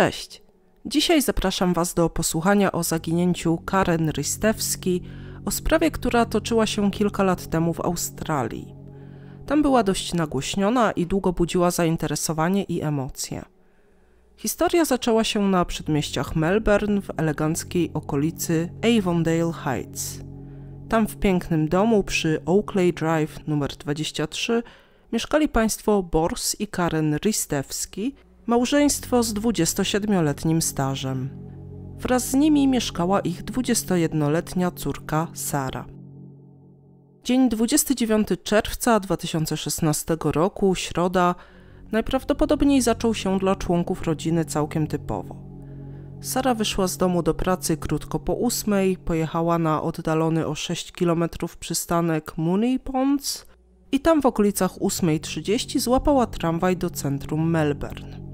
Cześć. Dzisiaj zapraszam Was do posłuchania o zaginięciu Karen Rystewski, o sprawie, która toczyła się kilka lat temu w Australii. Tam była dość nagłośniona i długo budziła zainteresowanie i emocje. Historia zaczęła się na przedmieściach Melbourne w eleganckiej okolicy Avondale Heights. Tam w pięknym domu przy Oakley Drive nr 23 mieszkali państwo Bors i Karen Ristewski – małżeństwo z 27-letnim stażem. Wraz z nimi mieszkała ich 21-letnia córka Sara. Dzień 29 czerwca 2016 roku, środa, najprawdopodobniej zaczął się dla członków rodziny całkiem typowo. Sara wyszła z domu do pracy krótko po ósmej, pojechała na oddalony o 6 km przystanek Mooney Ponds i tam w okolicach 8.30 złapała tramwaj do centrum Melbourne.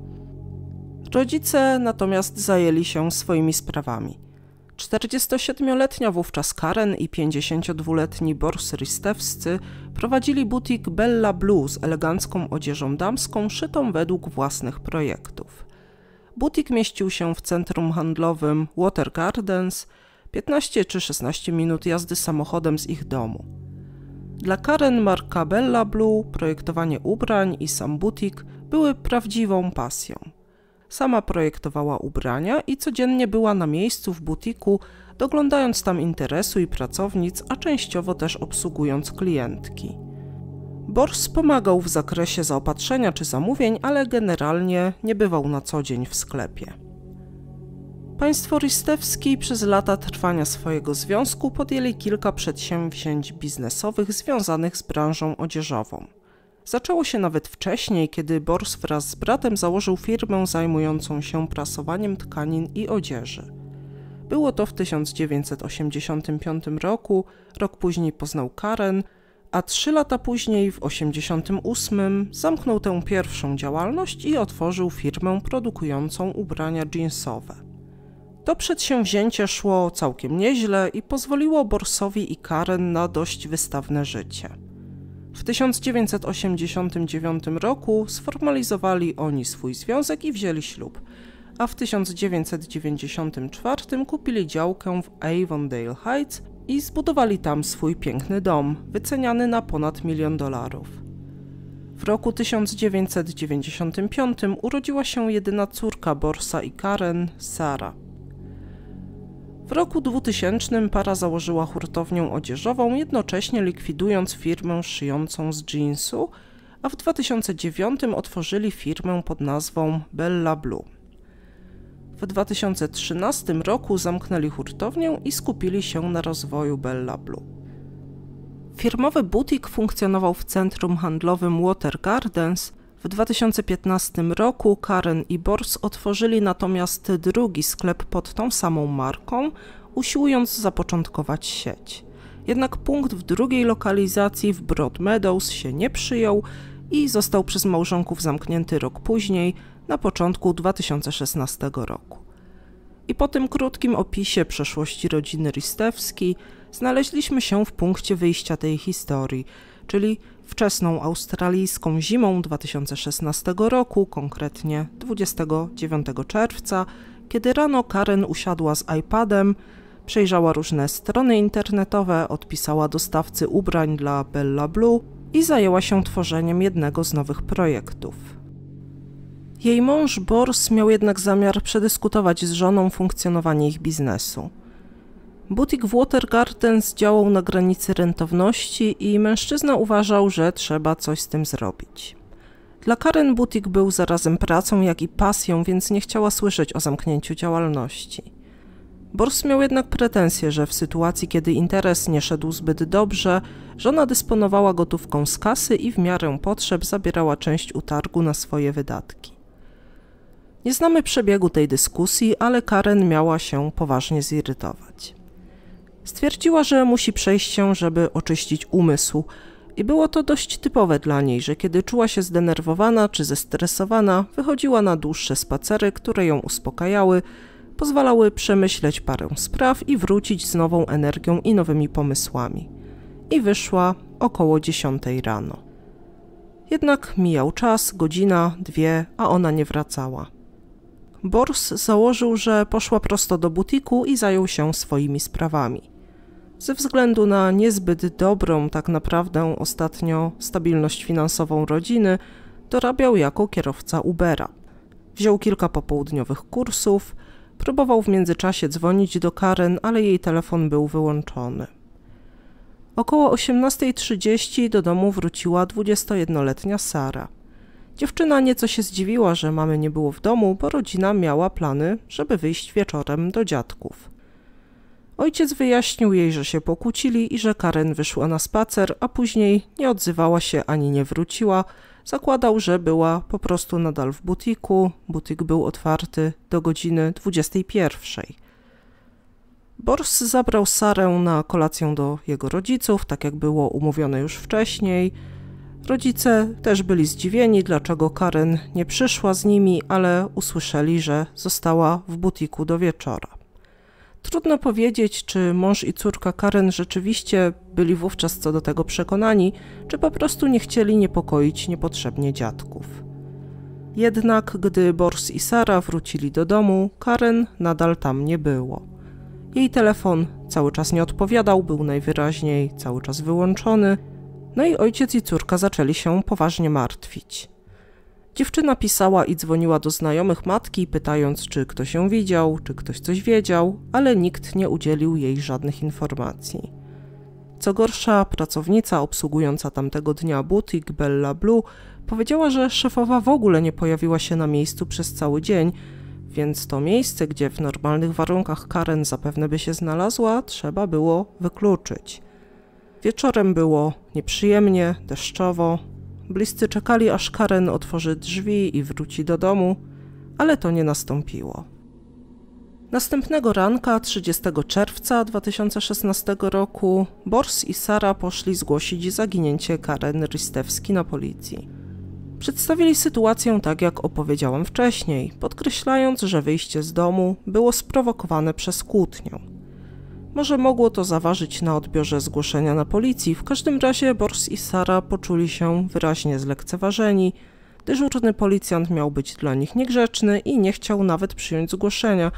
Rodzice natomiast zajęli się swoimi sprawami. 47-letnia wówczas Karen i 52-letni Bors Ristewscy prowadzili butik Bella Blue z elegancką odzieżą damską szytą według własnych projektów. Butik mieścił się w centrum handlowym Water Gardens, 15 czy 16 minut jazdy samochodem z ich domu. Dla Karen marka Bella Blue projektowanie ubrań i sam butik były prawdziwą pasją. Sama projektowała ubrania i codziennie była na miejscu w butiku, doglądając tam interesu i pracownic, a częściowo też obsługując klientki. Bors pomagał w zakresie zaopatrzenia czy zamówień, ale generalnie nie bywał na co dzień w sklepie. Państwo Ristewski przez lata trwania swojego związku podjęli kilka przedsięwzięć biznesowych związanych z branżą odzieżową. Zaczęło się nawet wcześniej, kiedy Bors wraz z bratem założył firmę zajmującą się prasowaniem tkanin i odzieży. Było to w 1985 roku, rok później poznał Karen, a trzy lata później, w 1988, zamknął tę pierwszą działalność i otworzył firmę produkującą ubrania jeansowe. To przedsięwzięcie szło całkiem nieźle i pozwoliło Borsowi i Karen na dość wystawne życie. W 1989 roku sformalizowali oni swój związek i wzięli ślub, a w 1994 kupili działkę w Avondale Heights i zbudowali tam swój piękny dom, wyceniany na ponad milion dolarów. W roku 1995 urodziła się jedyna córka Borsa i Karen, Sara. W roku 2000 para założyła hurtownię odzieżową, jednocześnie likwidując firmę szyjącą z jeansu, a w 2009 otworzyli firmę pod nazwą Bella Blue. W 2013 roku zamknęli hurtownię i skupili się na rozwoju Bella Blue. Firmowy butik funkcjonował w centrum handlowym Water Gardens, w 2015 roku Karen i Bors otworzyli natomiast drugi sklep pod tą samą marką, usiłując zapoczątkować sieć. Jednak punkt w drugiej lokalizacji w Broad Meadows się nie przyjął i został przez małżonków zamknięty rok później, na początku 2016 roku. I po tym krótkim opisie przeszłości rodziny Ristewski znaleźliśmy się w punkcie wyjścia tej historii, czyli Wczesną australijską zimą 2016 roku, konkretnie 29 czerwca, kiedy rano Karen usiadła z iPadem, przejrzała różne strony internetowe, odpisała dostawcy ubrań dla Bella Blue i zajęła się tworzeniem jednego z nowych projektów. Jej mąż Bors miał jednak zamiar przedyskutować z żoną funkcjonowanie ich biznesu. Butik w Water Gardens działał na granicy rentowności i mężczyzna uważał, że trzeba coś z tym zrobić. Dla Karen butik był zarazem pracą, jak i pasją, więc nie chciała słyszeć o zamknięciu działalności. Bors miał jednak pretensje, że w sytuacji, kiedy interes nie szedł zbyt dobrze, żona dysponowała gotówką z kasy i w miarę potrzeb zabierała część utargu na swoje wydatki. Nie znamy przebiegu tej dyskusji, ale Karen miała się poważnie zirytować. Stwierdziła, że musi przejść się, żeby oczyścić umysł. I było to dość typowe dla niej, że kiedy czuła się zdenerwowana czy zestresowana, wychodziła na dłuższe spacery, które ją uspokajały, pozwalały przemyśleć parę spraw i wrócić z nową energią i nowymi pomysłami. I wyszła około 10 rano. Jednak mijał czas, godzina, dwie, a ona nie wracała. Bors założył, że poszła prosto do butiku i zajął się swoimi sprawami ze względu na niezbyt dobrą tak naprawdę ostatnio stabilność finansową rodziny, dorabiał jako kierowca Ubera. Wziął kilka popołudniowych kursów, próbował w międzyczasie dzwonić do Karen, ale jej telefon był wyłączony. Około 18.30 do domu wróciła 21-letnia Sara. Dziewczyna nieco się zdziwiła, że mamy nie było w domu, bo rodzina miała plany, żeby wyjść wieczorem do dziadków. Ojciec wyjaśnił jej, że się pokłócili i że Karen wyszła na spacer, a później nie odzywała się ani nie wróciła. Zakładał, że była po prostu nadal w butiku. Butik był otwarty do godziny 21. Bors zabrał Sarę na kolację do jego rodziców, tak jak było umówione już wcześniej. Rodzice też byli zdziwieni, dlaczego Karen nie przyszła z nimi, ale usłyszeli, że została w butiku do wieczora. Trudno powiedzieć, czy mąż i córka Karen rzeczywiście byli wówczas co do tego przekonani, czy po prostu nie chcieli niepokoić niepotrzebnie dziadków. Jednak gdy Bors i Sara wrócili do domu, Karen nadal tam nie było. Jej telefon cały czas nie odpowiadał, był najwyraźniej cały czas wyłączony, no i ojciec i córka zaczęli się poważnie martwić. Dziewczyna pisała i dzwoniła do znajomych matki, pytając, czy ktoś ją widział, czy ktoś coś wiedział, ale nikt nie udzielił jej żadnych informacji. Co gorsza, pracownica obsługująca tamtego dnia butik Bella Blue powiedziała, że szefowa w ogóle nie pojawiła się na miejscu przez cały dzień, więc to miejsce, gdzie w normalnych warunkach Karen zapewne by się znalazła, trzeba było wykluczyć. Wieczorem było nieprzyjemnie, deszczowo, Bliscy czekali, aż Karen otworzy drzwi i wróci do domu, ale to nie nastąpiło. Następnego ranka, 30 czerwca 2016 roku, Bors i Sara poszli zgłosić zaginięcie Karen Ristewski na policji. Przedstawili sytuację tak, jak opowiedziałam wcześniej, podkreślając, że wyjście z domu było sprowokowane przez kłótnię. Może mogło to zaważyć na odbiorze zgłoszenia na policji, w każdym razie Bors i Sara poczuli się wyraźnie zlekceważeni. Dyżurny policjant miał być dla nich niegrzeczny i nie chciał nawet przyjąć zgłoszenia.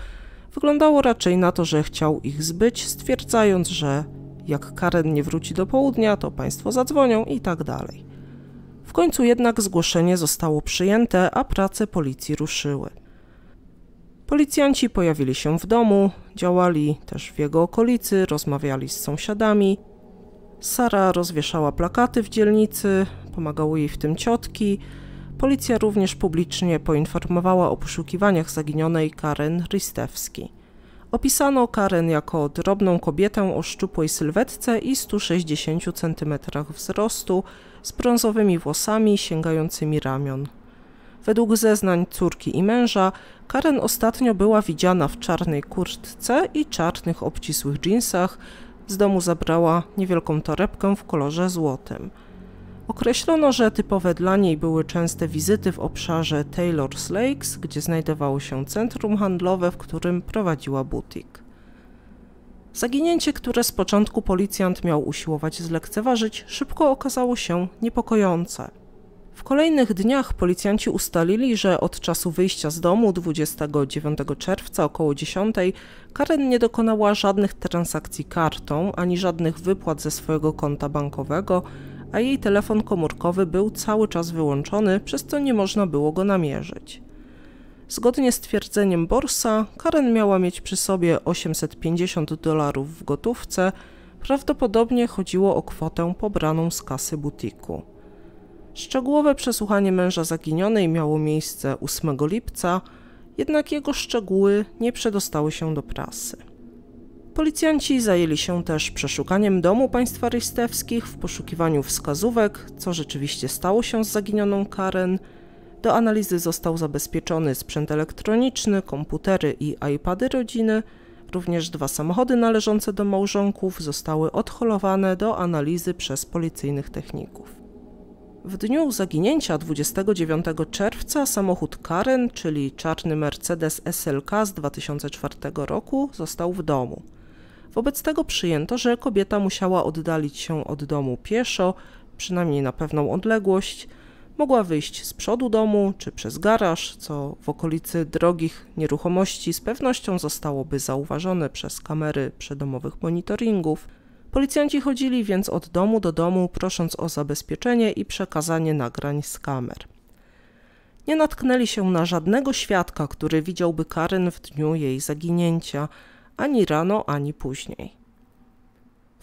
Wyglądało raczej na to, że chciał ich zbyć, stwierdzając, że jak Karen nie wróci do południa, to państwo zadzwonią i tak dalej. W końcu jednak zgłoszenie zostało przyjęte, a prace policji ruszyły. Policjanci pojawili się w domu, działali też w jego okolicy, rozmawiali z sąsiadami. Sara rozwieszała plakaty w dzielnicy, pomagały jej w tym ciotki. Policja również publicznie poinformowała o poszukiwaniach zaginionej Karen Ristewski. Opisano Karen jako drobną kobietę o szczupłej sylwetce i 160 cm wzrostu, z brązowymi włosami sięgającymi ramion. Według zeznań córki i męża, Karen ostatnio była widziana w czarnej kurtce i czarnych obcisłych dżinsach. Z domu zabrała niewielką torebkę w kolorze złotym. Określono, że typowe dla niej były częste wizyty w obszarze Taylor's Lakes, gdzie znajdowało się centrum handlowe, w którym prowadziła butik. Zaginięcie, które z początku policjant miał usiłować zlekceważyć, szybko okazało się niepokojące. W kolejnych dniach policjanci ustalili, że od czasu wyjścia z domu 29 czerwca około 10 Karen nie dokonała żadnych transakcji kartą ani żadnych wypłat ze swojego konta bankowego, a jej telefon komórkowy był cały czas wyłączony, przez co nie można było go namierzyć. Zgodnie z twierdzeniem Borsa, Karen miała mieć przy sobie 850 dolarów w gotówce, prawdopodobnie chodziło o kwotę pobraną z kasy butiku. Szczegółowe przesłuchanie męża zaginionej miało miejsce 8 lipca, jednak jego szczegóły nie przedostały się do prasy. Policjanci zajęli się też przeszukaniem domu państwa rejstewskich w poszukiwaniu wskazówek, co rzeczywiście stało się z zaginioną Karen. Do analizy został zabezpieczony sprzęt elektroniczny, komputery i iPady rodziny. Również dwa samochody należące do małżonków zostały odholowane do analizy przez policyjnych techników. W dniu zaginięcia 29 czerwca samochód Karen, czyli czarny Mercedes SLK z 2004 roku, został w domu. Wobec tego przyjęto, że kobieta musiała oddalić się od domu pieszo, przynajmniej na pewną odległość. Mogła wyjść z przodu domu czy przez garaż, co w okolicy drogich nieruchomości z pewnością zostałoby zauważone przez kamery przedomowych monitoringów. Policjanci chodzili więc od domu do domu, prosząc o zabezpieczenie i przekazanie nagrań z kamer. Nie natknęli się na żadnego świadka, który widziałby Karen w dniu jej zaginięcia, ani rano, ani później.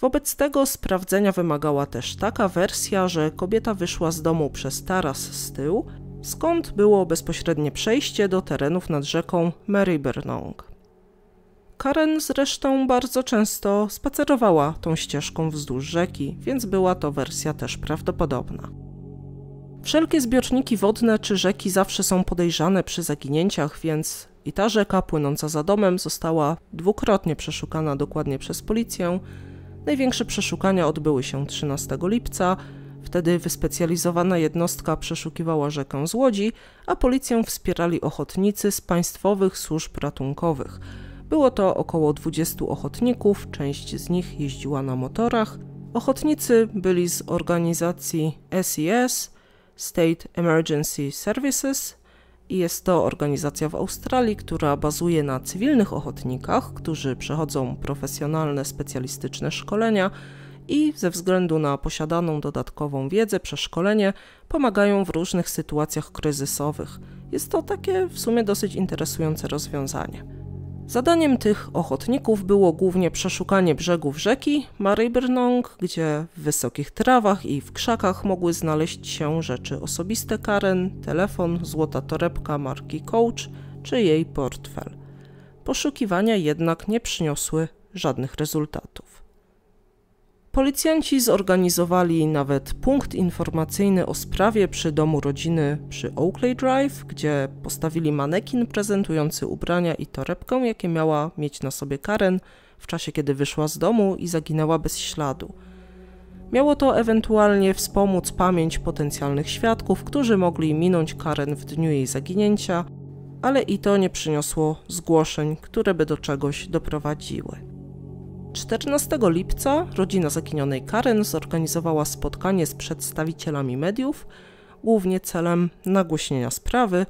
Wobec tego sprawdzenia wymagała też taka wersja, że kobieta wyszła z domu przez taras z tyłu, skąd było bezpośrednie przejście do terenów nad rzeką Marybyrnong. Karen zresztą bardzo często spacerowała tą ścieżką wzdłuż rzeki, więc była to wersja też prawdopodobna. Wszelkie zbiorniki wodne czy rzeki zawsze są podejrzane przy zaginięciach, więc i ta rzeka płynąca za domem została dwukrotnie przeszukana dokładnie przez policję. Największe przeszukania odbyły się 13 lipca. Wtedy wyspecjalizowana jednostka przeszukiwała rzekę z łodzi, a policję wspierali ochotnicy z państwowych służb ratunkowych – było to około 20 ochotników, część z nich jeździła na motorach. Ochotnicy byli z organizacji SES, e State Emergency Services, i jest to organizacja w Australii, która bazuje na cywilnych ochotnikach, którzy przechodzą profesjonalne, specjalistyczne szkolenia i ze względu na posiadaną dodatkową wiedzę, przeszkolenie pomagają w różnych sytuacjach kryzysowych. Jest to takie w sumie dosyć interesujące rozwiązanie. Zadaniem tych ochotników było głównie przeszukanie brzegów rzeki Marybyrnong, gdzie w wysokich trawach i w krzakach mogły znaleźć się rzeczy osobiste Karen, telefon, złota torebka marki Coach czy jej portfel. Poszukiwania jednak nie przyniosły żadnych rezultatów. Policjanci zorganizowali nawet punkt informacyjny o sprawie przy domu rodziny przy Oakley Drive, gdzie postawili manekin prezentujący ubrania i torebkę, jakie miała mieć na sobie Karen w czasie, kiedy wyszła z domu i zaginęła bez śladu. Miało to ewentualnie wspomóc pamięć potencjalnych świadków, którzy mogli minąć Karen w dniu jej zaginięcia, ale i to nie przyniosło zgłoszeń, które by do czegoś doprowadziły. 14 lipca rodzina zaginionej Karen zorganizowała spotkanie z przedstawicielami mediów, głównie celem nagłośnienia sprawy.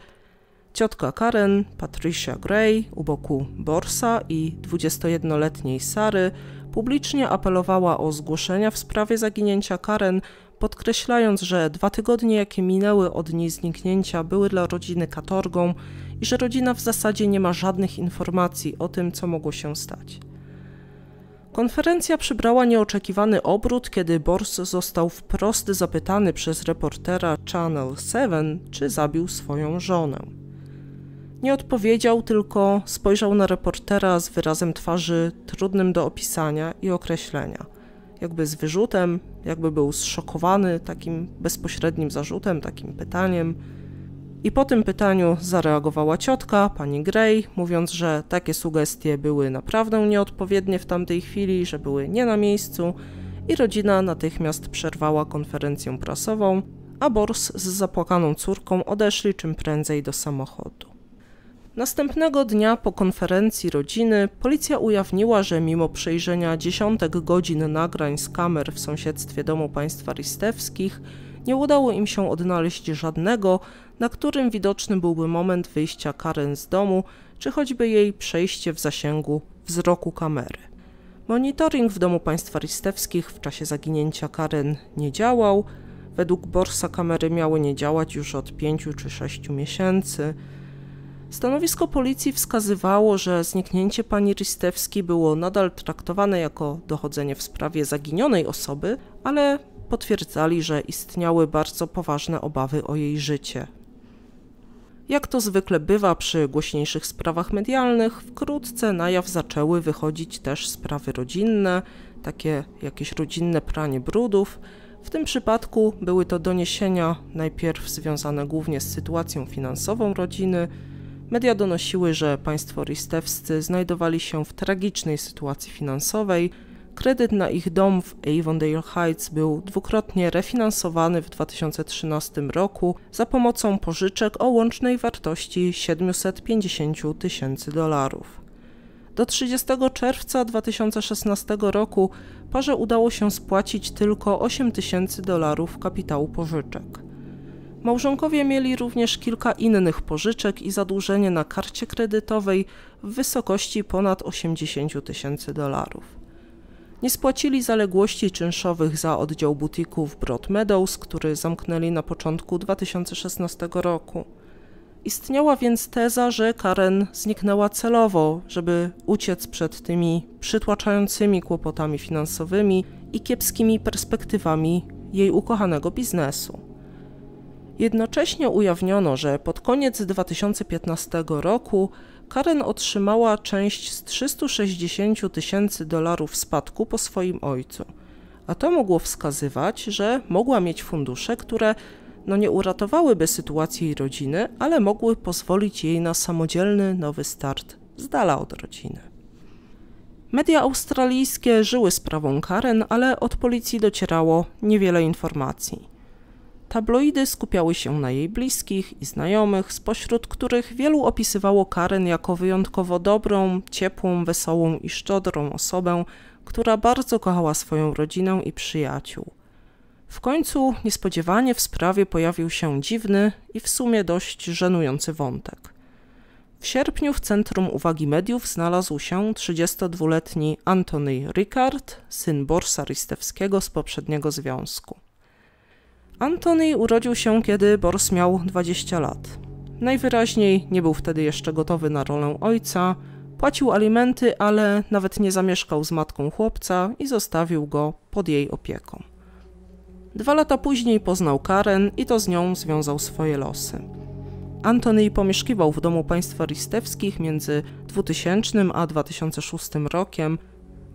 Ciotka Karen, Patricia Gray, u boku Borsa i 21-letniej Sary publicznie apelowała o zgłoszenia w sprawie zaginięcia Karen, podkreślając, że dwa tygodnie, jakie minęły od niej zniknięcia, były dla rodziny katorgą i że rodzina w zasadzie nie ma żadnych informacji o tym, co mogło się stać. Konferencja przybrała nieoczekiwany obrót, kiedy Bors został wprost zapytany przez reportera Channel 7, czy zabił swoją żonę. Nie odpowiedział, tylko spojrzał na reportera z wyrazem twarzy trudnym do opisania i określenia. Jakby z wyrzutem, jakby był zszokowany takim bezpośrednim zarzutem, takim pytaniem. I po tym pytaniu zareagowała ciotka, pani Gray, mówiąc, że takie sugestie były naprawdę nieodpowiednie w tamtej chwili, że były nie na miejscu i rodzina natychmiast przerwała konferencję prasową, a Bors z zapłakaną córką odeszli czym prędzej do samochodu. Następnego dnia po konferencji rodziny policja ujawniła, że mimo przejrzenia dziesiątek godzin nagrań z kamer w sąsiedztwie domu państwa Ristewskich, nie udało im się odnaleźć żadnego, na którym widoczny byłby moment wyjścia Karen z domu, czy choćby jej przejście w zasięgu wzroku kamery. Monitoring w domu państwa ristewskich w czasie zaginięcia Karen nie działał. Według Borsa kamery miały nie działać już od 5 czy 6 miesięcy. Stanowisko policji wskazywało, że zniknięcie pani Ristewskiej było nadal traktowane jako dochodzenie w sprawie zaginionej osoby, ale potwierdzali, że istniały bardzo poważne obawy o jej życie. Jak to zwykle bywa przy głośniejszych sprawach medialnych, wkrótce na jaw zaczęły wychodzić też sprawy rodzinne, takie jakieś rodzinne pranie brudów. W tym przypadku były to doniesienia najpierw związane głównie z sytuacją finansową rodziny. Media donosiły, że państwo ristewscy znajdowali się w tragicznej sytuacji finansowej – Kredyt na ich dom w Avondale Heights był dwukrotnie refinansowany w 2013 roku za pomocą pożyczek o łącznej wartości 750 tysięcy dolarów. Do 30 czerwca 2016 roku parze udało się spłacić tylko 8 tysięcy dolarów kapitału pożyczek. Małżonkowie mieli również kilka innych pożyczek i zadłużenie na karcie kredytowej w wysokości ponad 80 tysięcy dolarów. Nie spłacili zaległości czynszowych za oddział butiku w Broad Meadows, który zamknęli na początku 2016 roku. Istniała więc teza, że Karen zniknęła celowo, żeby uciec przed tymi przytłaczającymi kłopotami finansowymi i kiepskimi perspektywami jej ukochanego biznesu. Jednocześnie ujawniono, że pod koniec 2015 roku Karen otrzymała część z 360 tysięcy dolarów spadku po swoim ojcu, a to mogło wskazywać, że mogła mieć fundusze, które no nie uratowałyby sytuacji jej rodziny, ale mogły pozwolić jej na samodzielny nowy start z dala od rodziny. Media australijskie żyły sprawą Karen, ale od policji docierało niewiele informacji. Tabloidy skupiały się na jej bliskich i znajomych, spośród których wielu opisywało Karen jako wyjątkowo dobrą, ciepłą, wesołą i szczodrą osobę, która bardzo kochała swoją rodzinę i przyjaciół. W końcu niespodziewanie w sprawie pojawił się dziwny i w sumie dość żenujący wątek. W sierpniu w centrum uwagi mediów znalazł się 32-letni Antony Ricard, syn Borsa Ristewskiego z poprzedniego związku. Antony urodził się, kiedy Bors miał 20 lat. Najwyraźniej nie był wtedy jeszcze gotowy na rolę ojca, płacił alimenty, ale nawet nie zamieszkał z matką chłopca i zostawił go pod jej opieką. Dwa lata później poznał Karen i to z nią związał swoje losy. Antony pomieszkiwał w domu państwa ristewskich między 2000 a 2006 rokiem,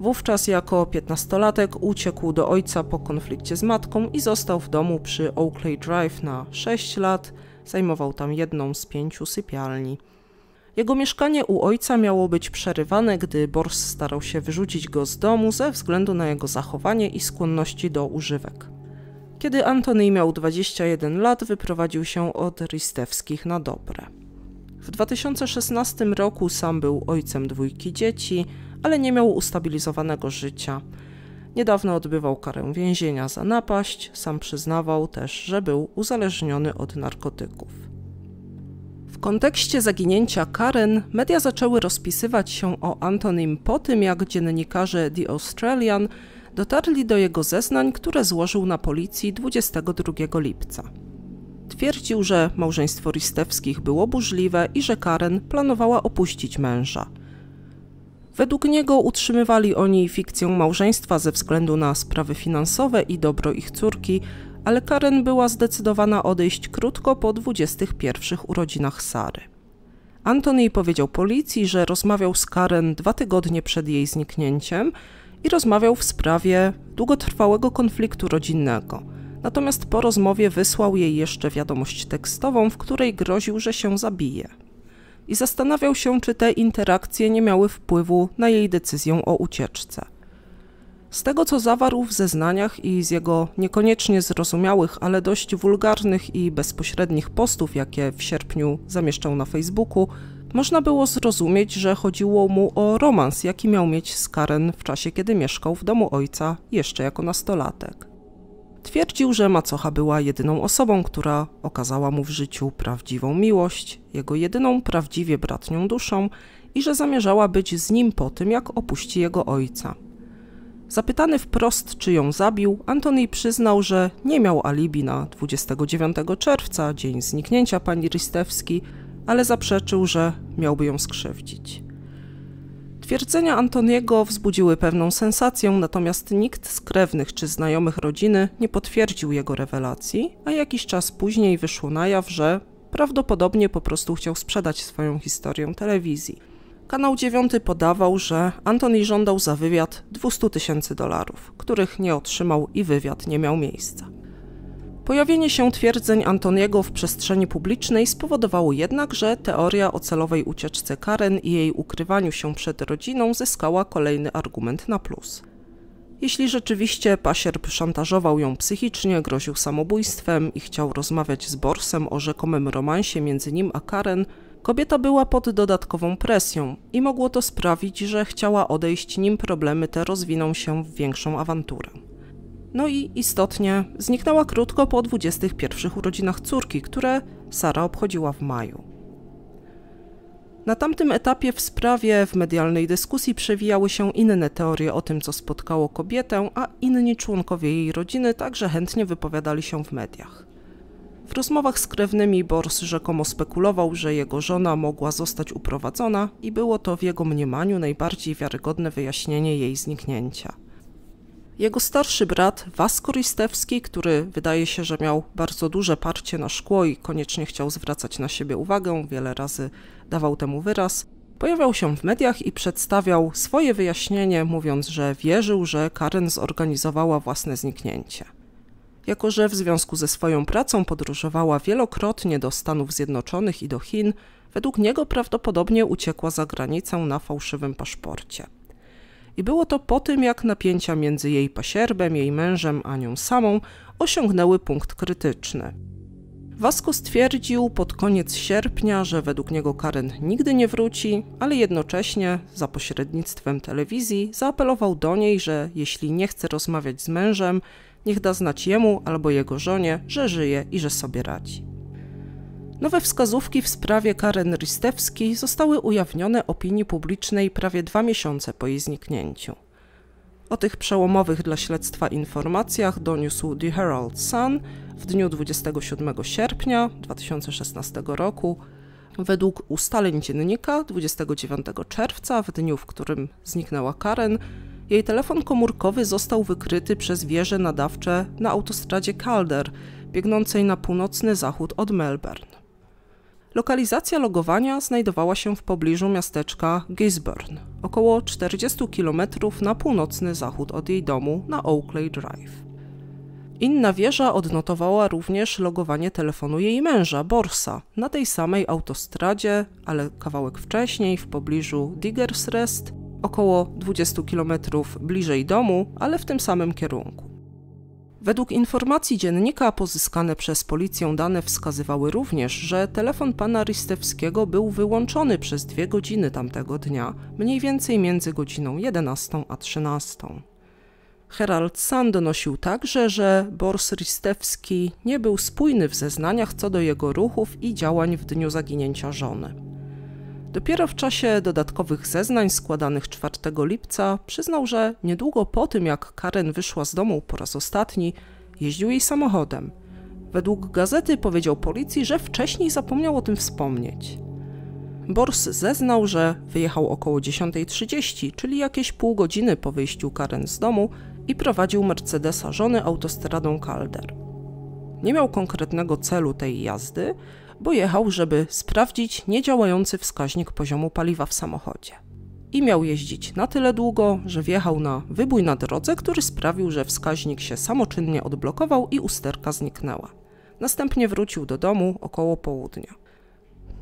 Wówczas jako piętnastolatek uciekł do ojca po konflikcie z matką i został w domu przy Oakley Drive na 6 lat, zajmował tam jedną z pięciu sypialni. Jego mieszkanie u ojca miało być przerywane, gdy Bors starał się wyrzucić go z domu ze względu na jego zachowanie i skłonności do używek. Kiedy Antony miał 21 lat, wyprowadził się od Ristewskich na dobre. W 2016 roku sam był ojcem dwójki dzieci, ale nie miał ustabilizowanego życia. Niedawno odbywał karę więzienia za napaść, sam przyznawał też, że był uzależniony od narkotyków. W kontekście zaginięcia Karen media zaczęły rozpisywać się o Antonim po tym, jak dziennikarze The Australian dotarli do jego zeznań, które złożył na policji 22 lipca. Twierdził, że małżeństwo Ristewskich było burzliwe i że Karen planowała opuścić męża – Według niego utrzymywali oni fikcję małżeństwa ze względu na sprawy finansowe i dobro ich córki, ale Karen była zdecydowana odejść krótko po 21 urodzinach Sary. Antony powiedział policji, że rozmawiał z Karen dwa tygodnie przed jej zniknięciem i rozmawiał w sprawie długotrwałego konfliktu rodzinnego. Natomiast po rozmowie wysłał jej jeszcze wiadomość tekstową, w której groził, że się zabije i zastanawiał się, czy te interakcje nie miały wpływu na jej decyzję o ucieczce. Z tego, co zawarł w zeznaniach i z jego niekoniecznie zrozumiałych, ale dość wulgarnych i bezpośrednich postów, jakie w sierpniu zamieszczał na Facebooku, można było zrozumieć, że chodziło mu o romans, jaki miał mieć z Karen w czasie, kiedy mieszkał w domu ojca jeszcze jako nastolatek. Twierdził, że macocha była jedyną osobą, która okazała mu w życiu prawdziwą miłość, jego jedyną prawdziwie bratnią duszą i że zamierzała być z nim po tym, jak opuści jego ojca. Zapytany wprost, czy ją zabił, Antoni przyznał, że nie miał alibi na 29 czerwca, dzień zniknięcia pani Ristewski, ale zaprzeczył, że miałby ją skrzywdzić. Twierdzenia Antoniego wzbudziły pewną sensację, natomiast nikt z krewnych czy znajomych rodziny nie potwierdził jego rewelacji, a jakiś czas później wyszło na jaw, że prawdopodobnie po prostu chciał sprzedać swoją historię telewizji. Kanał 9 podawał, że Antoni żądał za wywiad 200 tysięcy dolarów, których nie otrzymał i wywiad nie miał miejsca. Pojawienie się twierdzeń Antoniego w przestrzeni publicznej spowodowało jednak, że teoria o celowej ucieczce Karen i jej ukrywaniu się przed rodziną zyskała kolejny argument na plus. Jeśli rzeczywiście pasierb szantażował ją psychicznie, groził samobójstwem i chciał rozmawiać z Borsem o rzekomym romansie między nim a Karen, kobieta była pod dodatkową presją i mogło to sprawić, że chciała odejść, nim problemy te rozwiną się w większą awanturę. No i istotnie zniknęła krótko po 21 urodzinach córki, które Sara obchodziła w maju. Na tamtym etapie w sprawie w medialnej dyskusji przewijały się inne teorie o tym, co spotkało kobietę, a inni członkowie jej rodziny także chętnie wypowiadali się w mediach. W rozmowach z krewnymi Bors rzekomo spekulował, że jego żona mogła zostać uprowadzona i było to w jego mniemaniu najbardziej wiarygodne wyjaśnienie jej zniknięcia. Jego starszy brat, Wasko Ristewski, który wydaje się, że miał bardzo duże parcie na szkło i koniecznie chciał zwracać na siebie uwagę, wiele razy dawał temu wyraz, pojawiał się w mediach i przedstawiał swoje wyjaśnienie, mówiąc, że wierzył, że Karen zorganizowała własne zniknięcie. Jako, że w związku ze swoją pracą podróżowała wielokrotnie do Stanów Zjednoczonych i do Chin, według niego prawdopodobnie uciekła za granicę na fałszywym paszporcie i było to po tym, jak napięcia między jej pasierbem, jej mężem a nią samą osiągnęły punkt krytyczny. Vasco stwierdził pod koniec sierpnia, że według niego Karen nigdy nie wróci, ale jednocześnie za pośrednictwem telewizji zaapelował do niej, że jeśli nie chce rozmawiać z mężem, niech da znać jemu albo jego żonie, że żyje i że sobie radzi. Nowe wskazówki w sprawie Karen Ristewskiej zostały ujawnione opinii publicznej prawie dwa miesiące po jej zniknięciu. O tych przełomowych dla śledztwa informacjach doniósł The Herald Sun w dniu 27 sierpnia 2016 roku. Według ustaleń dziennika 29 czerwca, w dniu, w którym zniknęła Karen, jej telefon komórkowy został wykryty przez wieże nadawcze na autostradzie Calder, biegnącej na północny zachód od Melbourne. Lokalizacja logowania znajdowała się w pobliżu miasteczka Gisborne, około 40 km na północny zachód od jej domu na Oakley Drive. Inna wieża odnotowała również logowanie telefonu jej męża, Borsa, na tej samej autostradzie, ale kawałek wcześniej, w pobliżu Diggers Rest, około 20 km bliżej domu, ale w tym samym kierunku. Według informacji dziennika pozyskane przez policję dane wskazywały również, że telefon pana Ristewskiego był wyłączony przez dwie godziny tamtego dnia, mniej więcej między godziną 11 a 13. Herald Sun donosił także, że Bors Ristewski nie był spójny w zeznaniach co do jego ruchów i działań w dniu zaginięcia żony. Dopiero w czasie dodatkowych zeznań składanych 4 lipca przyznał, że niedługo po tym jak Karen wyszła z domu po raz ostatni, jeździł jej samochodem. Według gazety powiedział policji, że wcześniej zapomniał o tym wspomnieć. Bors zeznał, że wyjechał około 10.30, czyli jakieś pół godziny po wyjściu Karen z domu i prowadził Mercedesa żony autostradą Calder. Nie miał konkretnego celu tej jazdy, bo jechał, żeby sprawdzić niedziałający wskaźnik poziomu paliwa w samochodzie. I miał jeździć na tyle długo, że wjechał na wybój na drodze, który sprawił, że wskaźnik się samoczynnie odblokował i usterka zniknęła. Następnie wrócił do domu około południa.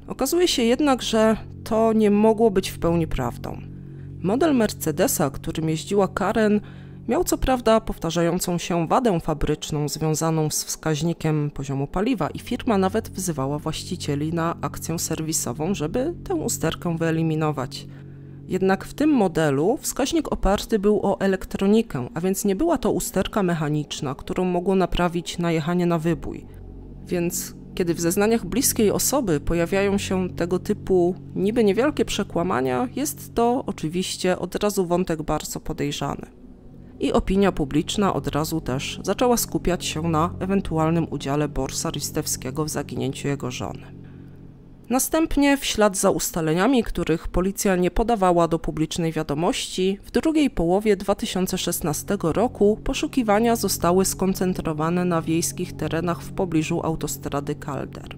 Okazuje się jednak, że to nie mogło być w pełni prawdą. Model Mercedesa, którym jeździła Karen, Miał co prawda powtarzającą się wadę fabryczną związaną z wskaźnikiem poziomu paliwa i firma nawet wzywała właścicieli na akcję serwisową, żeby tę usterkę wyeliminować. Jednak w tym modelu wskaźnik oparty był o elektronikę, a więc nie była to usterka mechaniczna, którą mogło naprawić najechanie na wybój. Więc kiedy w zeznaniach bliskiej osoby pojawiają się tego typu niby niewielkie przekłamania, jest to oczywiście od razu wątek bardzo podejrzany i opinia publiczna od razu też zaczęła skupiać się na ewentualnym udziale Borsa Ristewskiego w zaginięciu jego żony. Następnie, w ślad za ustaleniami, których policja nie podawała do publicznej wiadomości, w drugiej połowie 2016 roku poszukiwania zostały skoncentrowane na wiejskich terenach w pobliżu autostrady Calder.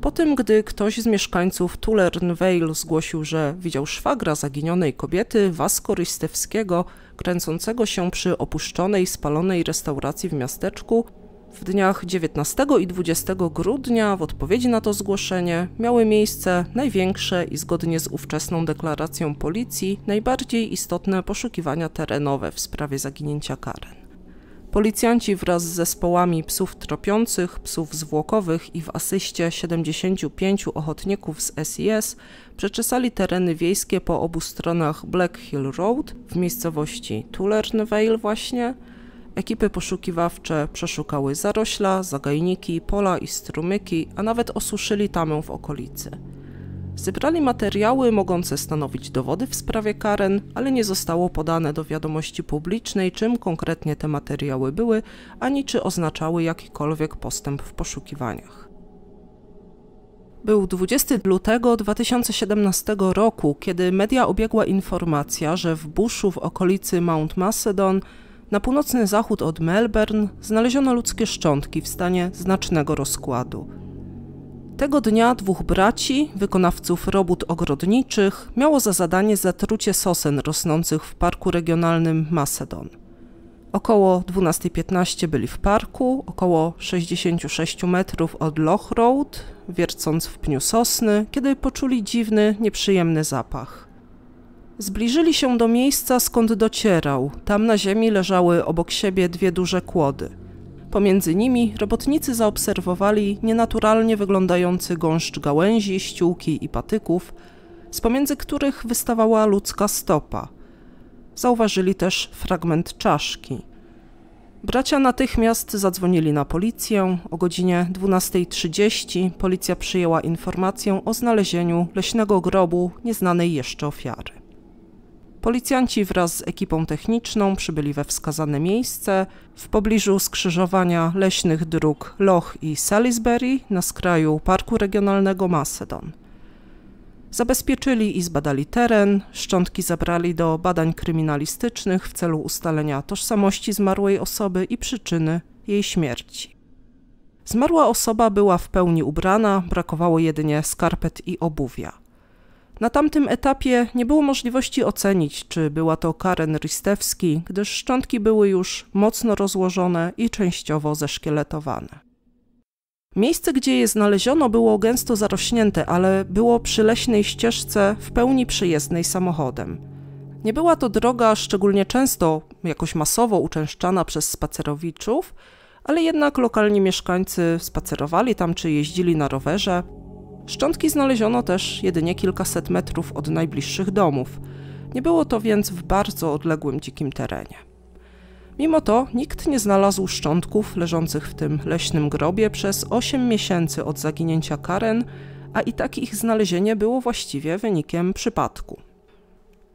Po tym, gdy ktoś z mieszkańców Tulern Vale zgłosił, że widział szwagra zaginionej kobiety, Wasko Ristewskiego, kręcącego się przy opuszczonej, spalonej restauracji w miasteczku. W dniach 19 i 20 grudnia w odpowiedzi na to zgłoszenie miały miejsce największe i zgodnie z ówczesną deklaracją policji najbardziej istotne poszukiwania terenowe w sprawie zaginięcia Karen. Policjanci wraz z zespołami psów tropiących, psów zwłokowych i w asyście 75 ochotników z SIS przeczesali tereny wiejskie po obu stronach Black Hill Road w miejscowości Tulern Vale właśnie. Ekipy poszukiwawcze przeszukały zarośla, zagajniki, pola i strumyki, a nawet osuszyli tamę w okolicy. Zebrali materiały mogące stanowić dowody w sprawie Karen, ale nie zostało podane do wiadomości publicznej, czym konkretnie te materiały były, ani czy oznaczały jakikolwiek postęp w poszukiwaniach. Był 20 lutego 2017 roku, kiedy media obiegła informacja, że w buszu w okolicy Mount Macedon na północny zachód od Melbourne znaleziono ludzkie szczątki w stanie znacznego rozkładu. Tego dnia dwóch braci, wykonawców robót ogrodniczych, miało za zadanie zatrucie sosen rosnących w parku regionalnym Macedon. Około 12.15 byli w parku, około 66 metrów od Loch Road, wiercąc w pniu sosny, kiedy poczuli dziwny, nieprzyjemny zapach. Zbliżyli się do miejsca, skąd docierał. Tam na ziemi leżały obok siebie dwie duże kłody. Pomiędzy nimi robotnicy zaobserwowali nienaturalnie wyglądający gąszcz gałęzi, ściółki i patyków, z pomiędzy których wystawała ludzka stopa – Zauważyli też fragment czaszki. Bracia natychmiast zadzwonili na policję. O godzinie 12.30 policja przyjęła informację o znalezieniu leśnego grobu nieznanej jeszcze ofiary. Policjanci wraz z ekipą techniczną przybyli we wskazane miejsce w pobliżu skrzyżowania leśnych dróg Loch i Salisbury na skraju Parku Regionalnego Macedon. Zabezpieczyli i zbadali teren, szczątki zabrali do badań kryminalistycznych w celu ustalenia tożsamości zmarłej osoby i przyczyny jej śmierci. Zmarła osoba była w pełni ubrana, brakowało jedynie skarpet i obuwia. Na tamtym etapie nie było możliwości ocenić, czy była to Karen Ristewski, gdyż szczątki były już mocno rozłożone i częściowo zeszkieletowane. Miejsce, gdzie je znaleziono, było gęsto zarośnięte, ale było przy leśnej ścieżce w pełni przyjezdnej samochodem. Nie była to droga szczególnie często, jakoś masowo uczęszczana przez spacerowiczów, ale jednak lokalni mieszkańcy spacerowali tam czy jeździli na rowerze. Szczątki znaleziono też jedynie kilkaset metrów od najbliższych domów. Nie było to więc w bardzo odległym dzikim terenie. Mimo to nikt nie znalazł szczątków leżących w tym leśnym grobie przez 8 miesięcy od zaginięcia Karen, a i tak ich znalezienie było właściwie wynikiem przypadku.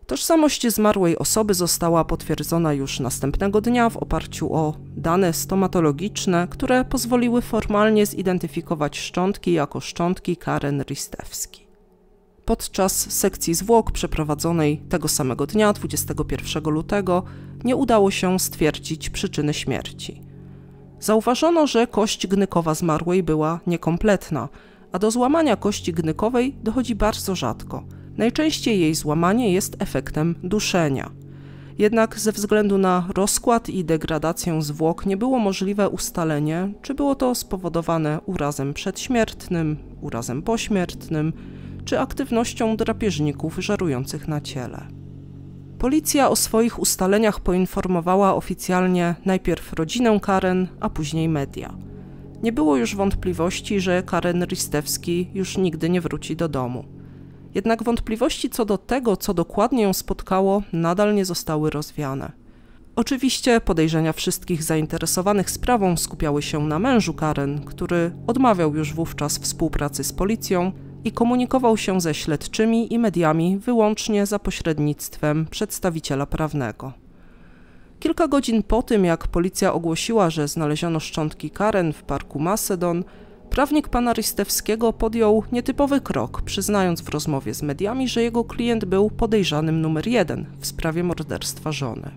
Tożsamość zmarłej osoby została potwierdzona już następnego dnia w oparciu o dane stomatologiczne, które pozwoliły formalnie zidentyfikować szczątki jako szczątki Karen Ristewski podczas sekcji zwłok przeprowadzonej tego samego dnia, 21 lutego, nie udało się stwierdzić przyczyny śmierci. Zauważono, że kość gnykowa zmarłej była niekompletna, a do złamania kości gnykowej dochodzi bardzo rzadko. Najczęściej jej złamanie jest efektem duszenia. Jednak ze względu na rozkład i degradację zwłok nie było możliwe ustalenie, czy było to spowodowane urazem przedśmiertnym, urazem pośmiertnym, czy aktywnością drapieżników żerujących na ciele. Policja o swoich ustaleniach poinformowała oficjalnie najpierw rodzinę Karen, a później media. Nie było już wątpliwości, że Karen Ristewski już nigdy nie wróci do domu. Jednak wątpliwości co do tego, co dokładnie ją spotkało, nadal nie zostały rozwiane. Oczywiście podejrzenia wszystkich zainteresowanych sprawą skupiały się na mężu Karen, który odmawiał już wówczas współpracy z policją, i komunikował się ze śledczymi i mediami wyłącznie za pośrednictwem przedstawiciela prawnego. Kilka godzin po tym, jak policja ogłosiła, że znaleziono szczątki Karen w parku Macedon, prawnik pana Ristewskiego podjął nietypowy krok, przyznając w rozmowie z mediami, że jego klient był podejrzanym numer jeden w sprawie morderstwa żony.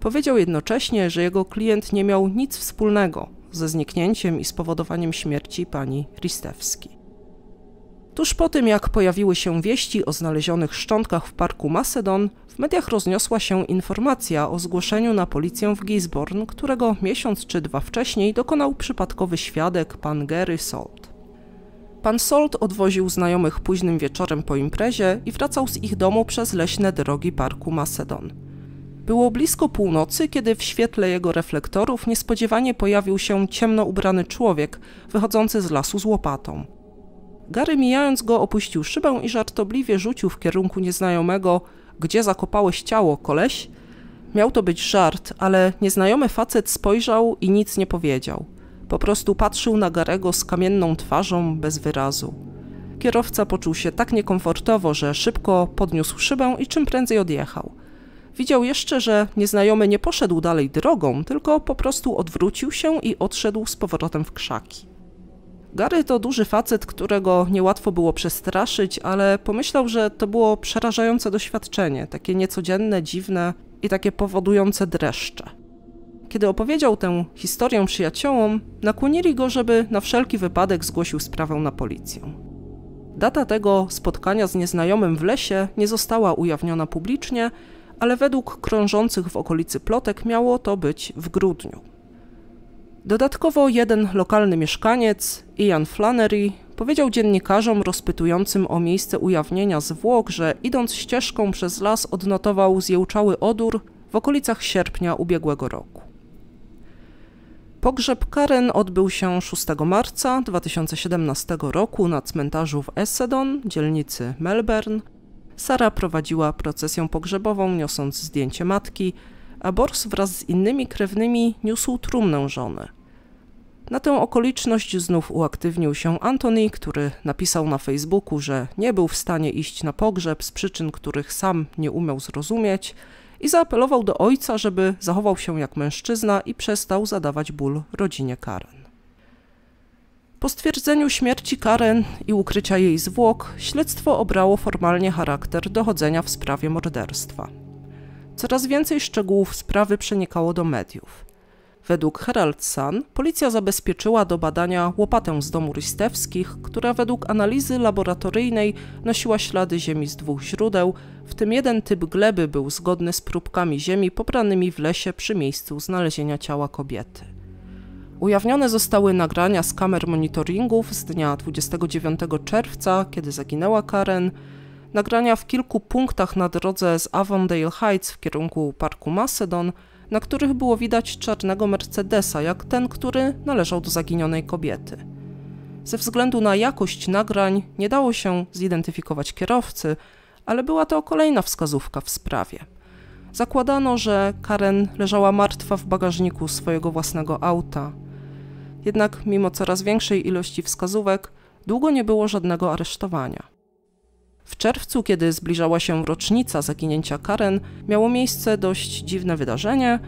Powiedział jednocześnie, że jego klient nie miał nic wspólnego ze zniknięciem i spowodowaniem śmierci pani Ristewski. Tuż po tym, jak pojawiły się wieści o znalezionych szczątkach w parku Macedon, w mediach rozniosła się informacja o zgłoszeniu na policję w Gisborne, którego miesiąc czy dwa wcześniej dokonał przypadkowy świadek pan Gary Salt. Pan Salt odwoził znajomych późnym wieczorem po imprezie i wracał z ich domu przez leśne drogi parku Macedon. Było blisko północy, kiedy w świetle jego reflektorów niespodziewanie pojawił się ciemno ubrany człowiek wychodzący z lasu z łopatą. Gary mijając go opuścił szybę i żartobliwie rzucił w kierunku nieznajomego, gdzie zakopałeś ciało, koleś? Miał to być żart, ale nieznajomy facet spojrzał i nic nie powiedział. Po prostu patrzył na Garego z kamienną twarzą bez wyrazu. Kierowca poczuł się tak niekomfortowo, że szybko podniósł szybę i czym prędzej odjechał. Widział jeszcze, że nieznajomy nie poszedł dalej drogą, tylko po prostu odwrócił się i odszedł z powrotem w krzaki. Gary to duży facet, którego niełatwo było przestraszyć, ale pomyślał, że to było przerażające doświadczenie, takie niecodzienne, dziwne i takie powodujące dreszcze. Kiedy opowiedział tę historię przyjaciołom, nakłonili go, żeby na wszelki wypadek zgłosił sprawę na policję. Data tego spotkania z nieznajomym w lesie nie została ujawniona publicznie, ale według krążących w okolicy plotek miało to być w grudniu. Dodatkowo jeden lokalny mieszkaniec, Ian Flannery, powiedział dziennikarzom rozpytującym o miejsce ujawnienia zwłok, że idąc ścieżką przez las odnotował zjełczały odór w okolicach sierpnia ubiegłego roku. Pogrzeb Karen odbył się 6 marca 2017 roku na cmentarzu w Essendon, dzielnicy Melbourne. Sara prowadziła procesję pogrzebową, niosąc zdjęcie matki, a Bors wraz z innymi krewnymi niósł trumnę żony. Na tę okoliczność znów uaktywnił się Antoni, który napisał na Facebooku, że nie był w stanie iść na pogrzeb z przyczyn, których sam nie umiał zrozumieć i zaapelował do ojca, żeby zachował się jak mężczyzna i przestał zadawać ból rodzinie Karen. Po stwierdzeniu śmierci Karen i ukrycia jej zwłok, śledztwo obrało formalnie charakter dochodzenia w sprawie morderstwa. Coraz więcej szczegółów sprawy przenikało do mediów. Według Herald Sun policja zabezpieczyła do badania łopatę z domu Ristewskich, która według analizy laboratoryjnej nosiła ślady ziemi z dwóch źródeł, w tym jeden typ gleby był zgodny z próbkami ziemi pobranymi w lesie przy miejscu znalezienia ciała kobiety. Ujawnione zostały nagrania z kamer monitoringów z dnia 29 czerwca, kiedy zaginęła Karen, nagrania w kilku punktach na drodze z Avondale Heights w kierunku parku Macedon, na których było widać czarnego Mercedesa, jak ten, który należał do zaginionej kobiety. Ze względu na jakość nagrań nie dało się zidentyfikować kierowcy, ale była to kolejna wskazówka w sprawie. Zakładano, że Karen leżała martwa w bagażniku swojego własnego auta. Jednak mimo coraz większej ilości wskazówek, długo nie było żadnego aresztowania. W czerwcu, kiedy zbliżała się rocznica zaginięcia Karen, miało miejsce dość dziwne wydarzenie.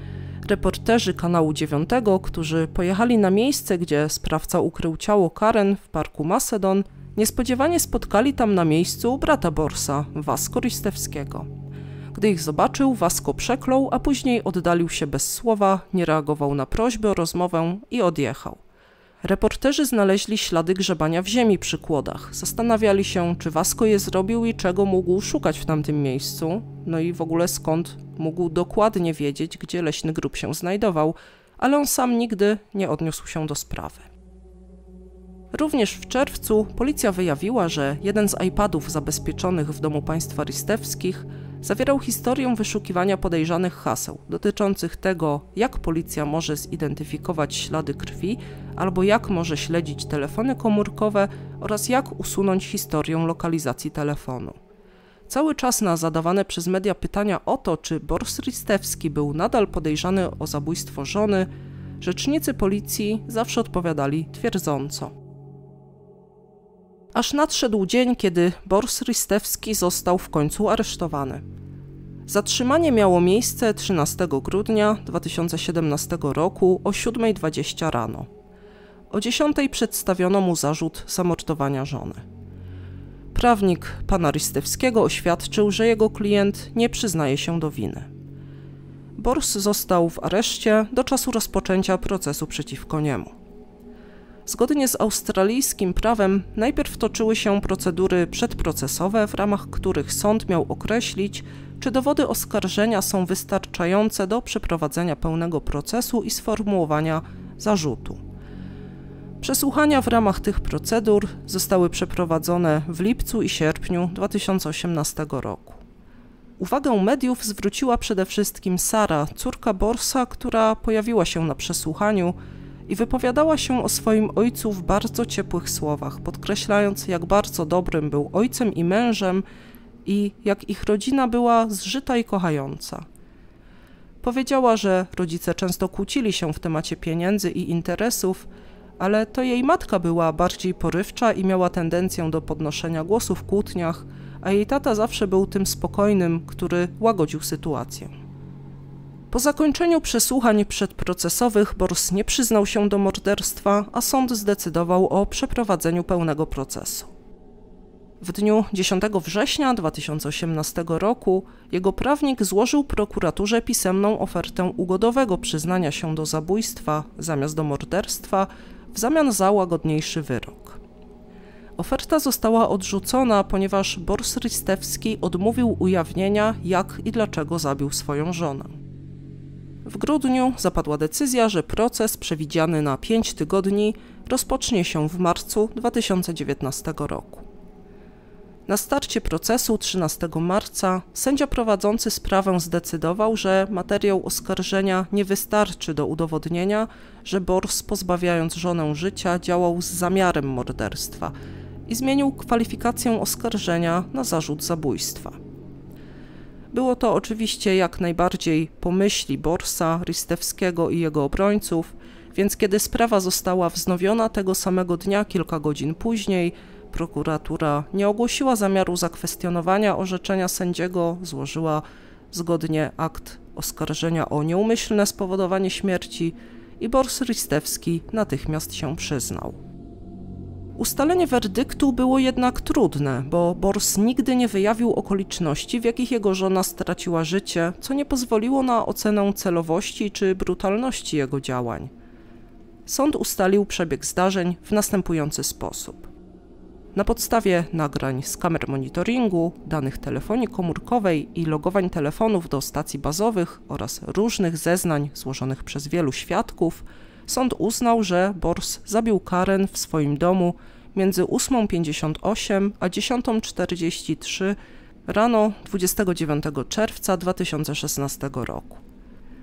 Reporterzy kanału 9, którzy pojechali na miejsce, gdzie sprawca ukrył ciało Karen w parku Macedon, niespodziewanie spotkali tam na miejscu brata Borsa, Wasko Ristewskiego. Gdy ich zobaczył, Wasko przeklął, a później oddalił się bez słowa, nie reagował na prośby o rozmowę i odjechał. Reporterzy znaleźli ślady grzebania w ziemi przy kłodach. Zastanawiali się, czy Wasko je zrobił i czego mógł szukać w tamtym miejscu, no i w ogóle skąd mógł dokładnie wiedzieć, gdzie leśny grób się znajdował, ale on sam nigdy nie odniósł się do sprawy. Również w czerwcu policja wyjawiła, że jeden z iPadów zabezpieczonych w domu państwa Ristewskich zawierał historię wyszukiwania podejrzanych haseł dotyczących tego, jak policja może zidentyfikować ślady krwi, albo jak może śledzić telefony komórkowe oraz jak usunąć historię lokalizacji telefonu. Cały czas na zadawane przez media pytania o to, czy Boris Ristewski był nadal podejrzany o zabójstwo żony, rzecznicy policji zawsze odpowiadali twierdząco aż nadszedł dzień, kiedy Bors Ristewski został w końcu aresztowany. Zatrzymanie miało miejsce 13 grudnia 2017 roku o 7.20 rano. O 10.00 przedstawiono mu zarzut zamordowania żony. Prawnik pana Ristewskiego oświadczył, że jego klient nie przyznaje się do winy. Bors został w areszcie do czasu rozpoczęcia procesu przeciwko niemu. Zgodnie z australijskim prawem najpierw toczyły się procedury przedprocesowe, w ramach których sąd miał określić, czy dowody oskarżenia są wystarczające do przeprowadzenia pełnego procesu i sformułowania zarzutu. Przesłuchania w ramach tych procedur zostały przeprowadzone w lipcu i sierpniu 2018 roku. Uwagę mediów zwróciła przede wszystkim Sara, córka Borsa, która pojawiła się na przesłuchaniu i wypowiadała się o swoim ojcu w bardzo ciepłych słowach, podkreślając, jak bardzo dobrym był ojcem i mężem i jak ich rodzina była zżyta i kochająca. Powiedziała, że rodzice często kłócili się w temacie pieniędzy i interesów, ale to jej matka była bardziej porywcza i miała tendencję do podnoszenia głosu w kłótniach, a jej tata zawsze był tym spokojnym, który łagodził sytuację. Po zakończeniu przesłuchań przedprocesowych Bors nie przyznał się do morderstwa, a sąd zdecydował o przeprowadzeniu pełnego procesu. W dniu 10 września 2018 roku jego prawnik złożył prokuraturze pisemną ofertę ugodowego przyznania się do zabójstwa zamiast do morderstwa w zamian za łagodniejszy wyrok. Oferta została odrzucona, ponieważ Bors Ristewski odmówił ujawnienia, jak i dlaczego zabił swoją żonę. W grudniu zapadła decyzja, że proces przewidziany na 5 tygodni rozpocznie się w marcu 2019 roku. Na starcie procesu 13 marca sędzia prowadzący sprawę zdecydował, że materiał oskarżenia nie wystarczy do udowodnienia, że Bors pozbawiając żonę życia działał z zamiarem morderstwa i zmienił kwalifikację oskarżenia na zarzut zabójstwa. Było to oczywiście jak najbardziej pomyśli Borsa, Ristewskiego i jego obrońców, więc kiedy sprawa została wznowiona tego samego dnia, kilka godzin później, prokuratura nie ogłosiła zamiaru zakwestionowania orzeczenia sędziego, złożyła zgodnie akt oskarżenia o nieumyślne spowodowanie śmierci i Bors Ristewski natychmiast się przyznał. Ustalenie werdyktu było jednak trudne, bo Bors nigdy nie wyjawił okoliczności, w jakich jego żona straciła życie, co nie pozwoliło na ocenę celowości czy brutalności jego działań. Sąd ustalił przebieg zdarzeń w następujący sposób. Na podstawie nagrań z kamer monitoringu, danych telefonii komórkowej i logowań telefonów do stacji bazowych oraz różnych zeznań złożonych przez wielu świadków, Sąd uznał, że Bors zabił Karen w swoim domu między 8.58 a 10.43 rano 29 czerwca 2016 roku.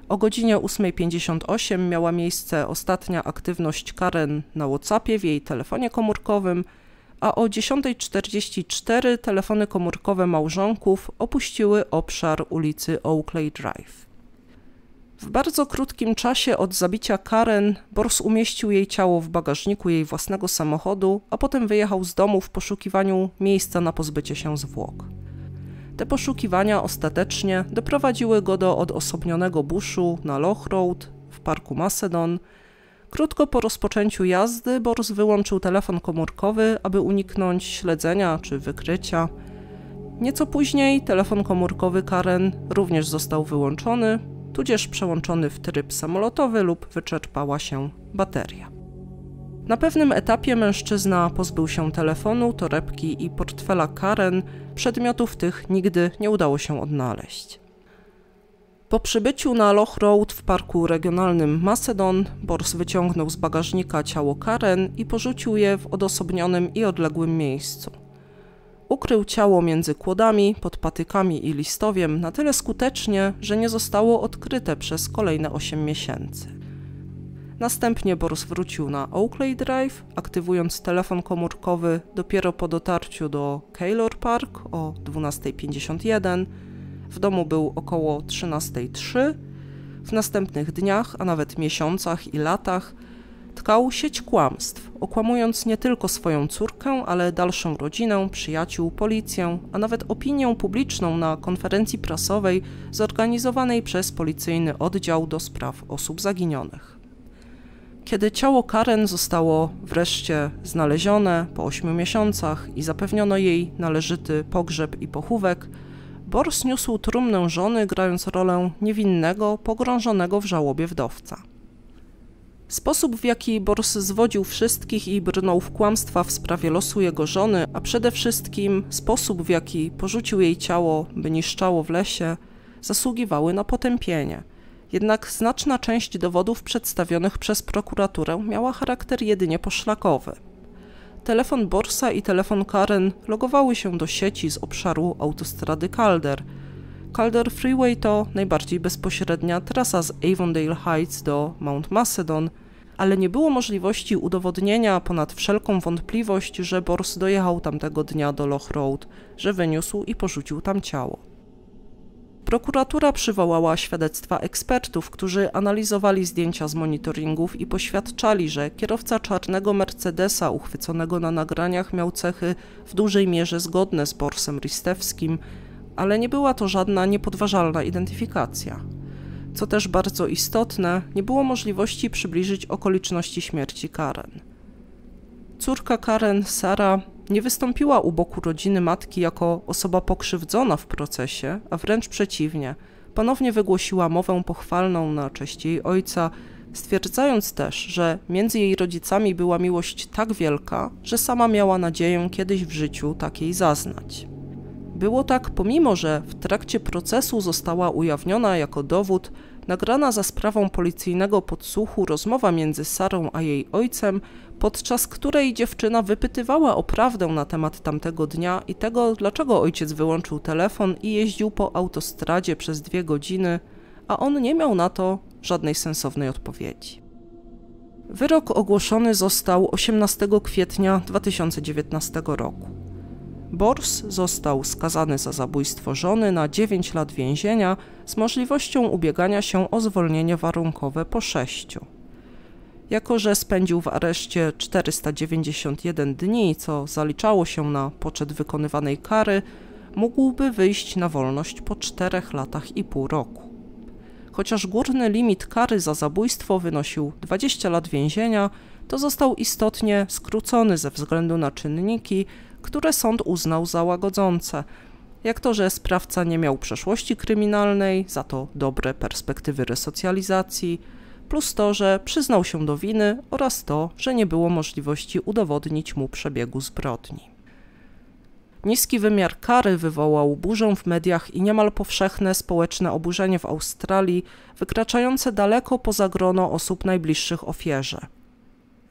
O godzinie 8.58 miała miejsce ostatnia aktywność Karen na WhatsAppie w jej telefonie komórkowym, a o 10.44 telefony komórkowe małżonków opuściły obszar ulicy Oakley Drive. W bardzo krótkim czasie od zabicia Karen Bors umieścił jej ciało w bagażniku jej własnego samochodu, a potem wyjechał z domu w poszukiwaniu miejsca na pozbycie się zwłok. Te poszukiwania ostatecznie doprowadziły go do odosobnionego buszu na Loch Road w parku Macedon. Krótko po rozpoczęciu jazdy Bors wyłączył telefon komórkowy, aby uniknąć śledzenia czy wykrycia. Nieco później telefon komórkowy Karen również został wyłączony, tudzież przełączony w tryb samolotowy lub wyczerpała się bateria. Na pewnym etapie mężczyzna pozbył się telefonu, torebki i portfela Karen, przedmiotów tych nigdy nie udało się odnaleźć. Po przybyciu na Loch Road w parku regionalnym Macedon, Bors wyciągnął z bagażnika ciało Karen i porzucił je w odosobnionym i odległym miejscu. Ukrył ciało między kłodami, pod patykami i listowiem na tyle skutecznie, że nie zostało odkryte przez kolejne 8 miesięcy. Następnie Boris wrócił na Oakley Drive, aktywując telefon komórkowy dopiero po dotarciu do Keylor Park o 12.51. W domu był około 13.03. W następnych dniach, a nawet miesiącach i latach tkał sieć kłamstw, okłamując nie tylko swoją córkę, ale dalszą rodzinę, przyjaciół, policję, a nawet opinię publiczną na konferencji prasowej zorganizowanej przez policyjny oddział do spraw osób zaginionych. Kiedy ciało Karen zostało wreszcie znalezione po ośmiu miesiącach i zapewniono jej należyty pogrzeb i pochówek, Bors niósł trumnę żony, grając rolę niewinnego, pogrążonego w żałobie wdowca. Sposób, w jaki Bors zwodził wszystkich i brnął w kłamstwa w sprawie losu jego żony, a przede wszystkim sposób, w jaki porzucił jej ciało, by niszczało w lesie, zasługiwały na potępienie. Jednak znaczna część dowodów przedstawionych przez prokuraturę miała charakter jedynie poszlakowy. Telefon Borsa i telefon Karen logowały się do sieci z obszaru autostrady Calder. Calder Freeway to najbardziej bezpośrednia trasa z Avondale Heights do Mount Macedon – ale nie było możliwości udowodnienia ponad wszelką wątpliwość, że Bors dojechał tamtego dnia do Loch Road, że wyniósł i porzucił tam ciało. Prokuratura przywołała świadectwa ekspertów, którzy analizowali zdjęcia z monitoringów i poświadczali, że kierowca czarnego Mercedesa uchwyconego na nagraniach miał cechy w dużej mierze zgodne z Borsem Ristewskim, ale nie była to żadna niepodważalna identyfikacja. Co też bardzo istotne, nie było możliwości przybliżyć okoliczności śmierci Karen. Córka Karen, Sara, nie wystąpiła u boku rodziny matki jako osoba pokrzywdzona w procesie, a wręcz przeciwnie, ponownie wygłosiła mowę pochwalną na cześć jej ojca, stwierdzając też, że między jej rodzicami była miłość tak wielka, że sama miała nadzieję kiedyś w życiu takiej zaznać. Było tak pomimo, że w trakcie procesu została ujawniona jako dowód nagrana za sprawą policyjnego podsłuchu rozmowa między Sarą a jej ojcem, podczas której dziewczyna wypytywała o prawdę na temat tamtego dnia i tego, dlaczego ojciec wyłączył telefon i jeździł po autostradzie przez dwie godziny, a on nie miał na to żadnej sensownej odpowiedzi. Wyrok ogłoszony został 18 kwietnia 2019 roku. Bors został skazany za zabójstwo żony na 9 lat więzienia z możliwością ubiegania się o zwolnienie warunkowe po 6. Jako, że spędził w areszcie 491 dni, co zaliczało się na poczet wykonywanej kary, mógłby wyjść na wolność po 4 latach i pół roku. Chociaż górny limit kary za zabójstwo wynosił 20 lat więzienia, to został istotnie skrócony ze względu na czynniki, które sąd uznał za łagodzące, jak to, że sprawca nie miał przeszłości kryminalnej, za to dobre perspektywy resocjalizacji, plus to, że przyznał się do winy oraz to, że nie było możliwości udowodnić mu przebiegu zbrodni. Niski wymiar kary wywołał burzę w mediach i niemal powszechne społeczne oburzenie w Australii, wykraczające daleko poza grono osób najbliższych ofierze.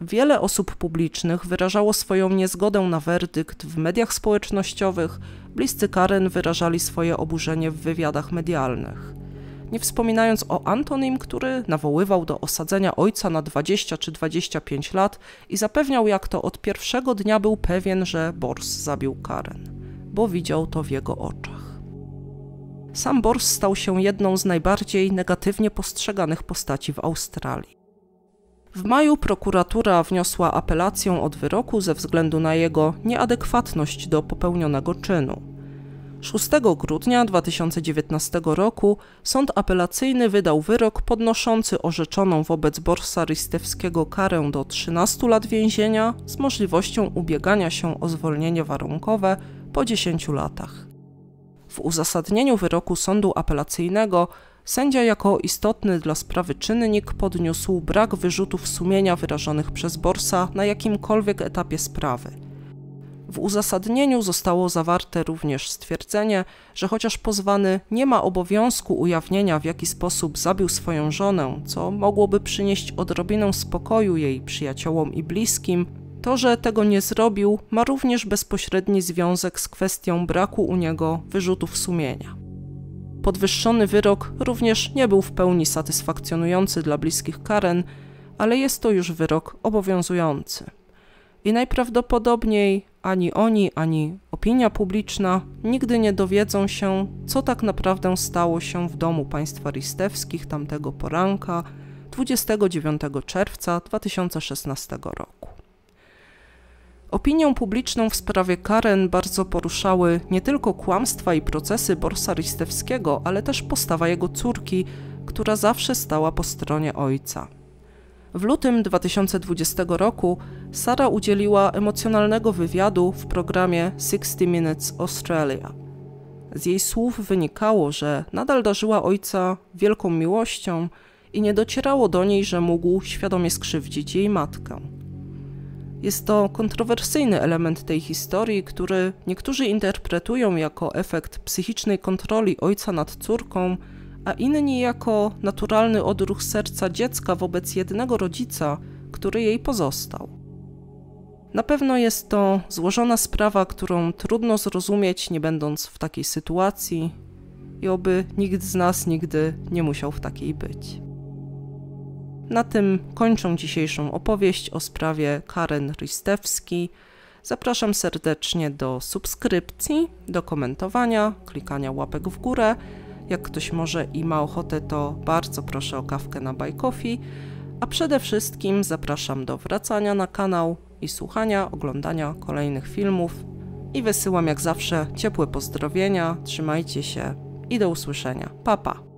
Wiele osób publicznych wyrażało swoją niezgodę na werdykt w mediach społecznościowych, bliscy Karen wyrażali swoje oburzenie w wywiadach medialnych. Nie wspominając o Antonim, który nawoływał do osadzenia ojca na 20 czy 25 lat i zapewniał, jak to od pierwszego dnia był pewien, że Bors zabił Karen, bo widział to w jego oczach. Sam Bors stał się jedną z najbardziej negatywnie postrzeganych postaci w Australii. W maju prokuratura wniosła apelację od wyroku ze względu na jego nieadekwatność do popełnionego czynu. 6 grudnia 2019 roku sąd apelacyjny wydał wyrok podnoszący orzeczoną wobec Borsa Ristewskiego karę do 13 lat więzienia z możliwością ubiegania się o zwolnienie warunkowe po 10 latach. W uzasadnieniu wyroku sądu apelacyjnego Sędzia jako istotny dla sprawy czynnik podniósł brak wyrzutów sumienia wyrażonych przez Borsa na jakimkolwiek etapie sprawy. W uzasadnieniu zostało zawarte również stwierdzenie, że chociaż pozwany nie ma obowiązku ujawnienia, w jaki sposób zabił swoją żonę, co mogłoby przynieść odrobinę spokoju jej przyjaciołom i bliskim, to, że tego nie zrobił, ma również bezpośredni związek z kwestią braku u niego wyrzutów sumienia. Podwyższony wyrok również nie był w pełni satysfakcjonujący dla bliskich Karen, ale jest to już wyrok obowiązujący. I najprawdopodobniej ani oni, ani opinia publiczna nigdy nie dowiedzą się, co tak naprawdę stało się w domu państwa Ristewskich tamtego poranka 29 czerwca 2016 roku. Opinię publiczną w sprawie Karen bardzo poruszały nie tylko kłamstwa i procesy Borsa Ristewskiego, ale też postawa jego córki, która zawsze stała po stronie ojca. W lutym 2020 roku Sara udzieliła emocjonalnego wywiadu w programie 60 Minutes Australia. Z jej słów wynikało, że nadal darzyła ojca wielką miłością i nie docierało do niej, że mógł świadomie skrzywdzić jej matkę. Jest to kontrowersyjny element tej historii, który niektórzy interpretują jako efekt psychicznej kontroli ojca nad córką, a inni jako naturalny odruch serca dziecka wobec jednego rodzica, który jej pozostał. Na pewno jest to złożona sprawa, którą trudno zrozumieć, nie będąc w takiej sytuacji, i oby nikt z nas nigdy nie musiał w takiej być. Na tym kończę dzisiejszą opowieść o sprawie Karen Ristewski. Zapraszam serdecznie do subskrypcji, do komentowania, klikania łapek w górę. Jak ktoś może i ma ochotę, to bardzo proszę o kawkę na Bajkofi. A przede wszystkim zapraszam do wracania na kanał i słuchania, oglądania kolejnych filmów. I wysyłam jak zawsze ciepłe pozdrowienia, trzymajcie się i do usłyszenia. Pa pa!